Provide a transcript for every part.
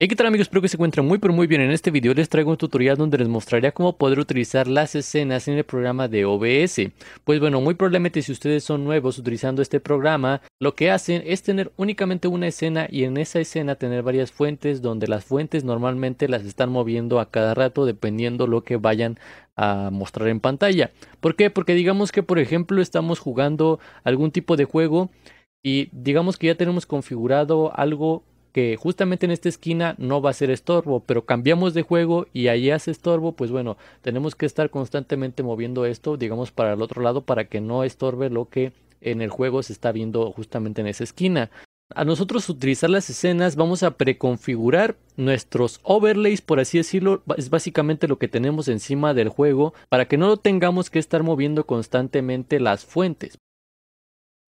Hey, ¿qué tal amigos? Espero que se encuentren muy pero muy bien. En este video les traigo un tutorial donde les mostraré cómo poder utilizar las escenas en el programa de OBS. Pues bueno, muy probablemente si ustedes son nuevos utilizando este programa, lo que hacen es tener únicamente una escena y en esa escena tener varias fuentes donde las fuentes normalmente las están moviendo a cada rato dependiendo lo que vayan a mostrar en pantalla. ¿Por qué? Porque digamos que por ejemplo estamos jugando algún tipo de juego y digamos que ya tenemos configurado algo justamente en esta esquina no va a ser estorbo, pero cambiamos de juego y allí hace estorbo, pues bueno, tenemos que estar constantemente moviendo esto, digamos, para el otro lado para que no estorbe lo que en el juego se está viendo justamente en esa esquina. A nosotros utilizar las escenas vamos a preconfigurar nuestros overlays, por así decirlo, es básicamente lo que tenemos encima del juego para que no tengamos que estar moviendo constantemente las fuentes.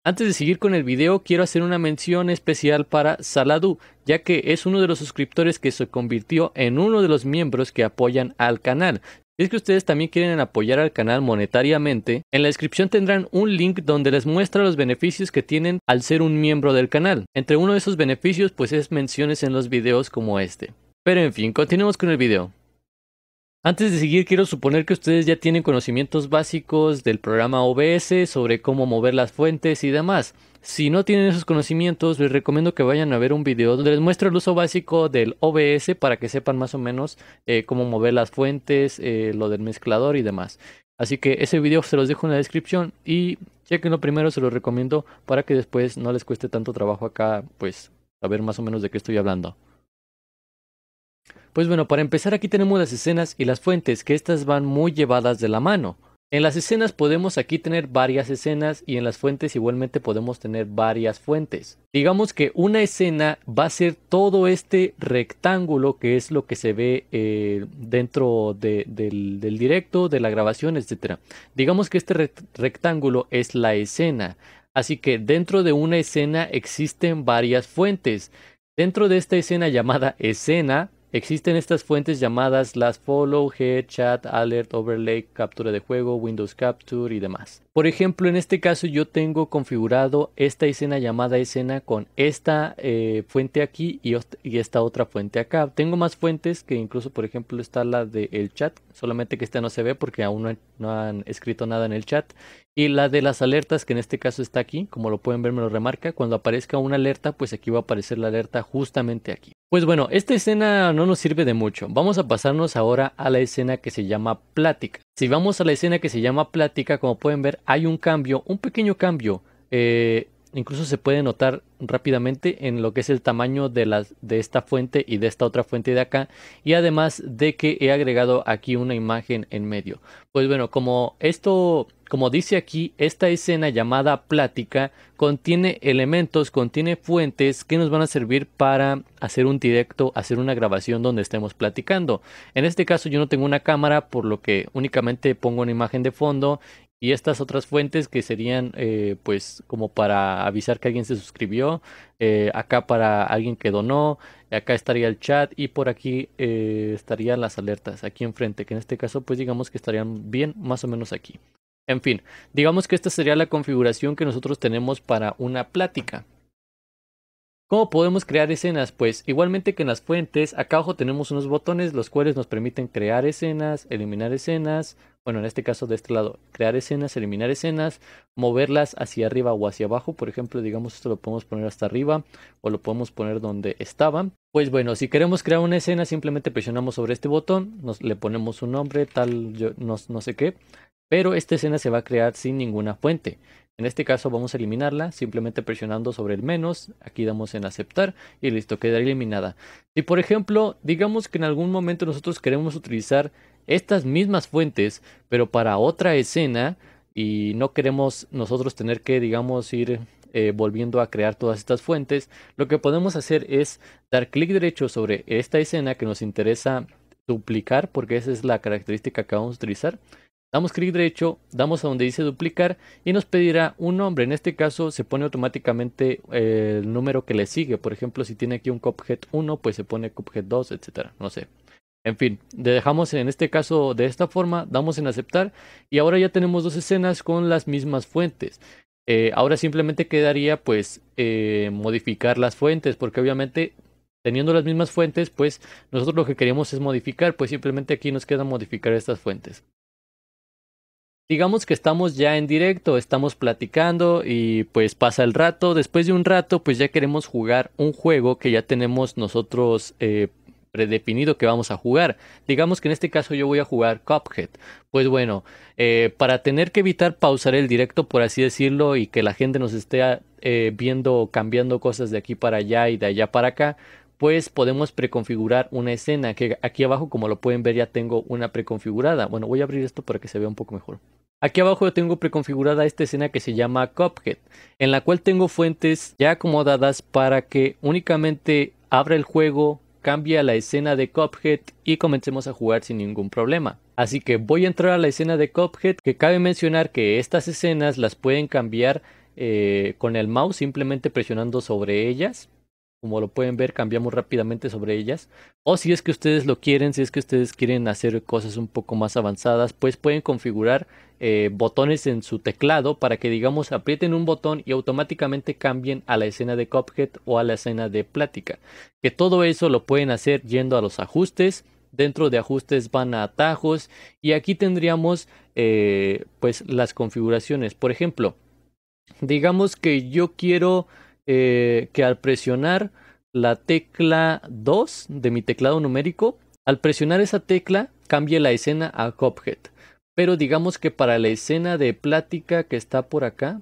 Antes de seguir con el video, quiero hacer una mención especial para Saladu, ya que es uno de los suscriptores que se convirtió en uno de los miembros que apoyan al canal. Si es que ustedes también quieren apoyar al canal monetariamente, en la descripción tendrán un link donde les muestra los beneficios que tienen al ser un miembro del canal. Entre uno de esos beneficios pues es menciones en los videos como este. Pero en fin, continuemos con el video. Antes de seguir, quiero suponer que ustedes ya tienen conocimientos básicos del programa OBS sobre cómo mover las fuentes y demás. Si no tienen esos conocimientos, les recomiendo que vayan a ver un video donde les muestro el uso básico del OBS para que sepan más o menos eh, cómo mover las fuentes, eh, lo del mezclador y demás. Así que ese video se los dejo en la descripción y chequenlo primero, se los recomiendo para que después no les cueste tanto trabajo acá, pues saber más o menos de qué estoy hablando. Pues bueno, para empezar aquí tenemos las escenas y las fuentes, que estas van muy llevadas de la mano. En las escenas podemos aquí tener varias escenas y en las fuentes igualmente podemos tener varias fuentes. Digamos que una escena va a ser todo este rectángulo que es lo que se ve eh, dentro del, directo, de la grabación, etc. Digamos que este rectángulo es la escena. Así que dentro de una escena existen varias fuentes. Dentro de esta escena llamada escena Existen estas fuentes llamadas las follow, head, chat, alert, overlay, captura de juego, Windows Capture y demás. Por ejemplo, en este caso yo tengo configurado esta escena llamada escena con esta eh, fuente aquí y, esta otra fuente acá. Tengo más fuentes que incluso, por ejemplo, está la del chat, solamente que esta no se ve porque aún no han escrito nada en el chat. Y la de las alertas, que en este caso está aquí, como lo pueden ver me lo remarca, cuando aparezca una alerta, pues aquí va a aparecer la alerta justamente aquí. Pues bueno, esta escena no nos sirve de mucho. Vamos a pasarnos ahora a la escena que se llama plática. Si vamos a la escena que se llama plática, como pueden ver, hay un cambio, un pequeño cambio. Eh, incluso se puede notar rápidamente en lo que es el tamaño de esta fuente y de esta otra fuente de acá. Y además de que he agregado aquí una imagen en medio. Pues bueno, como esto como dice aquí, esta escena llamada plática contiene elementos, contiene fuentes que nos van a servir para hacer un directo, hacer una grabación donde estemos platicando. En este caso yo no tengo una cámara, por lo que únicamente pongo una imagen de fondo y estas otras fuentes que serían eh, pues como para avisar que alguien se suscribió, eh, acá para alguien que donó, acá estaría el chat y por aquí eh, estarían las alertas aquí enfrente, que en este caso pues digamos que estarían bien más o menos aquí. En fin, digamos que esta sería la configuración que nosotros tenemos para una plática. ¿Cómo podemos crear escenas? Pues igualmente que en las fuentes, acá abajo tenemos unos botones los cuales nos permiten crear escenas, eliminar escenas, bueno en este caso de este lado, crear escenas, eliminar escenas, moverlas hacia arriba o hacia abajo, por ejemplo, digamos esto lo podemos poner hasta arriba o lo podemos poner donde estaba. Pues bueno, si queremos crear una escena simplemente presionamos sobre este botón, nos, le ponemos un nombre, tal, yo, no sé qué, pero esta escena se va a crear sin ninguna fuente. En este caso vamos a eliminarla simplemente presionando sobre el menos, aquí damos en aceptar y listo, queda eliminada. Si por ejemplo, digamos que en algún momento nosotros queremos utilizar estas mismas fuentes, pero para otra escena y no queremos nosotros tener que, digamos, ir eh, volviendo a crear todas estas fuentes, lo que podemos hacer es dar clic derecho sobre esta escena que nos interesa duplicar porque esa es la característica que vamos a utilizar. Damos clic derecho, damos a donde dice duplicar y nos pedirá un nombre. En este caso se pone automáticamente eh, el número que le sigue. Por ejemplo, si tiene aquí un Cophead 1, pues se pone Cophead 2, etcétera. No sé. En fin, dejamos en este caso de esta forma, damos en aceptar y ahora ya tenemos dos escenas con las mismas fuentes. Eh, ahora simplemente quedaría pues eh, modificar las fuentes porque obviamente teniendo las mismas fuentes pues nosotros lo que queremos es modificar pues simplemente aquí nos queda modificar estas fuentes digamos que estamos ya en directo, estamos platicando y pues pasa el rato. Después de un rato, pues ya queremos jugar un juego que ya tenemos nosotros eh, predefinido que vamos a jugar. Digamos que en este caso yo voy a jugar Cuphead. Pues bueno, eh, para tener que evitar pausar el directo, por así decirlo, y que la gente nos esté eh, viendo, cambiando cosas de aquí para allá y de allá para acá, pues podemos preconfigurar una escena que aquí abajo como lo pueden ver ya tengo una preconfigurada. Bueno, voy a abrir esto para que se vea un poco mejor. Aquí abajo yo tengo preconfigurada esta escena que se llama Cuphead, en la cual tengo fuentes ya acomodadas para que únicamente abra el juego, cambie la escena de Cuphead y comencemos a jugar sin ningún problema. Así que voy a entrar a la escena de Cuphead, que cabe mencionar que estas escenas las pueden cambiar eh, con el mouse simplemente presionando sobre ellas como lo pueden ver, cambiamos rápidamente sobre ellas. O si es que ustedes lo quieren, si es que ustedes quieren hacer cosas un poco más avanzadas, pues pueden configurar eh, botones en su teclado para que, digamos, aprieten un botón y automáticamente cambien a la escena de Cuphead o a la escena de plática. Que todo eso lo pueden hacer yendo a los ajustes. Dentro de ajustes van a atajos y aquí tendríamos eh, pues las configuraciones. Por ejemplo, digamos que yo quiero eh, que al presionar la tecla 2 de mi teclado numérico, al presionar esa tecla cambie la escena a Cophead. Pero digamos que para la escena de plática que está por acá,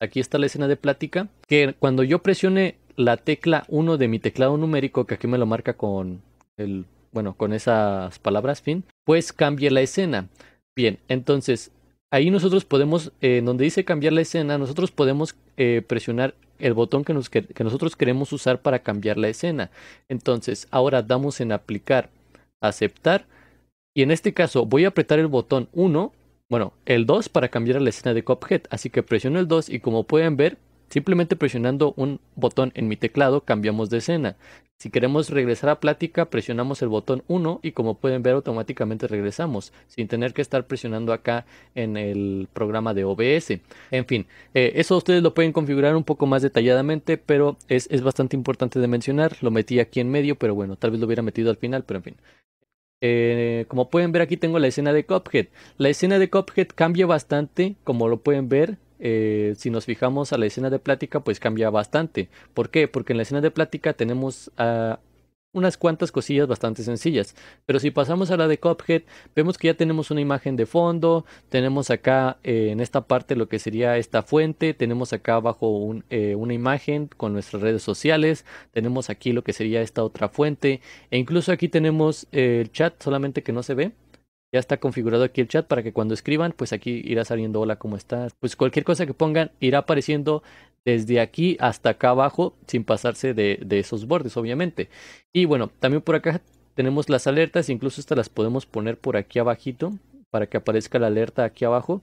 aquí está la escena de plática, que cuando yo presione la tecla 1 de mi teclado numérico, que aquí me lo marca con el, bueno, con esas palabras, fin, pues cambie la escena. Bien, entonces ahí nosotros podemos, eh, donde dice cambiar la escena, nosotros podemos eh, presionar el botón que, nosotros queremos usar para cambiar la escena. Entonces, ahora damos en aplicar, aceptar, y en este caso voy a apretar el botón 1, bueno, el 2 para cambiar la escena de Cophead. Así que presiono el 2 y como pueden ver, Simplemente presionando un botón en mi teclado cambiamos de escena. Si queremos regresar a plática, presionamos el botón 1 y como pueden ver automáticamente regresamos, sin tener que estar presionando acá en el programa de OBS. En fin, eh, eso ustedes lo pueden configurar un poco más detalladamente, pero es, bastante importante de mencionar. Lo metí aquí en medio, pero bueno, tal vez lo hubiera metido al final, pero en fin. Eh, como pueden ver aquí tengo la escena de Cophead. La escena de Cophead cambia bastante, como lo pueden ver, eh, si nos fijamos a la escena de plática, pues cambia bastante. ¿Por qué? Porque en la escena de plática tenemos ah, unas cuantas cosillas bastante sencillas. Pero si pasamos a la de Cophead, vemos que ya tenemos una imagen de fondo, tenemos acá eh, en esta parte lo que sería esta fuente, tenemos acá abajo eh, una imagen con nuestras redes sociales, tenemos aquí lo que sería esta otra fuente, e incluso aquí tenemos el chat, solamente que no se ve ya está configurado aquí el chat para que cuando escriban, pues aquí irá saliendo hola, ¿cómo estás? Pues cualquier cosa que pongan irá apareciendo desde aquí hasta acá abajo sin pasarse de, de, esos bordes, obviamente. Y bueno, también por acá tenemos las alertas, incluso estas las podemos poner por aquí abajito para que aparezca la alerta aquí abajo.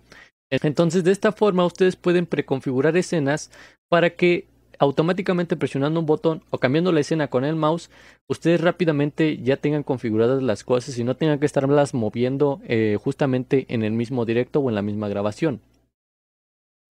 Entonces de esta forma ustedes pueden preconfigurar escenas para que automáticamente presionando un botón o cambiando la escena con el mouse, ustedes rápidamente ya tengan configuradas las cosas y no tengan que estarlas moviendo eh, justamente en el mismo directo o en la misma grabación.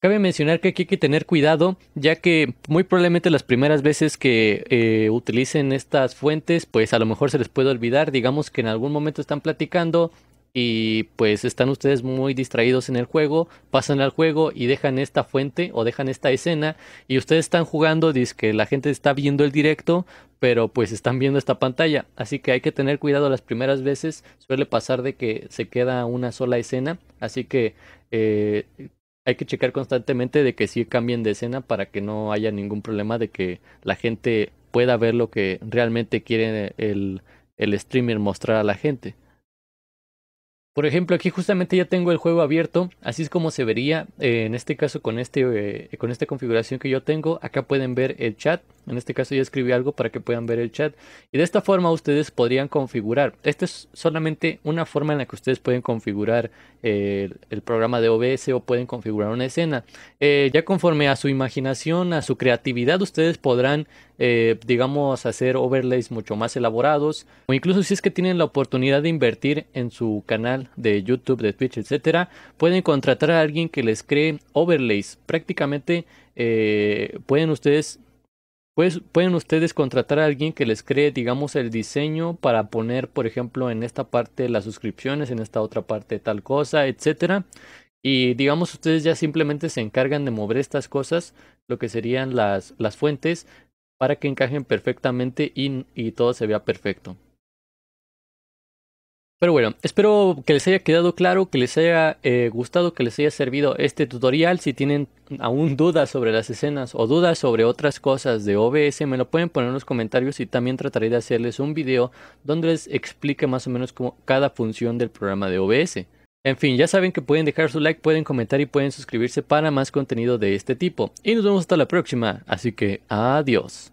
Cabe mencionar que aquí hay que tener cuidado, ya que muy probablemente las primeras veces que eh, utilicen estas fuentes, pues a lo mejor se les puede olvidar, digamos que en algún momento están platicando y pues están ustedes muy distraídos en el juego, pasan al juego y dejan esta fuente o dejan esta escena y ustedes están jugando, dice que la gente está viendo el directo, pero pues están viendo esta pantalla, así que hay que tener cuidado las primeras veces, suele pasar de que se queda una sola escena, así que eh, hay que checar constantemente de que sí cambien de escena para que no haya ningún problema de que la gente pueda ver lo que realmente quiere el, el streamer mostrar a la gente. Por ejemplo, aquí justamente ya tengo el juego abierto, así es como se vería, eh, en este caso con, este, eh, con esta configuración que yo tengo, acá pueden ver el chat, en este caso ya escribí algo para que puedan ver el chat, y de esta forma ustedes podrían configurar, esta es solamente una forma en la que ustedes pueden configurar eh, el, programa de OBS o pueden configurar una escena, ya conforme a su imaginación, a su creatividad, ustedes podrán eh, digamos, hacer overlays mucho más elaborados, o incluso si es que tienen la oportunidad de invertir en su canal de YouTube, de Twitch, etcétera, pueden contratar a alguien que les cree overlays. Prácticamente eh, pueden ustedes pues, pueden ustedes contratar a alguien que les cree, digamos, el diseño para poner, por ejemplo, en esta parte las suscripciones, en esta otra parte tal cosa, etcétera. Y digamos, ustedes ya simplemente se encargan de mover estas cosas, lo que serían las, las fuentes, para que encajen perfectamente y, y todo se vea perfecto. Pero bueno, espero que les haya quedado claro, que les haya eh, gustado, que les haya servido este tutorial. Si tienen aún dudas sobre las escenas o dudas sobre otras cosas de OBS, me lo pueden poner en los comentarios y también trataré de hacerles un video donde les explique más o menos cómo cada función del programa de OBS. En fin, ya saben que pueden dejar su like, pueden comentar y pueden suscribirse para más contenido de este tipo. Y nos vemos hasta la próxima, así que adiós.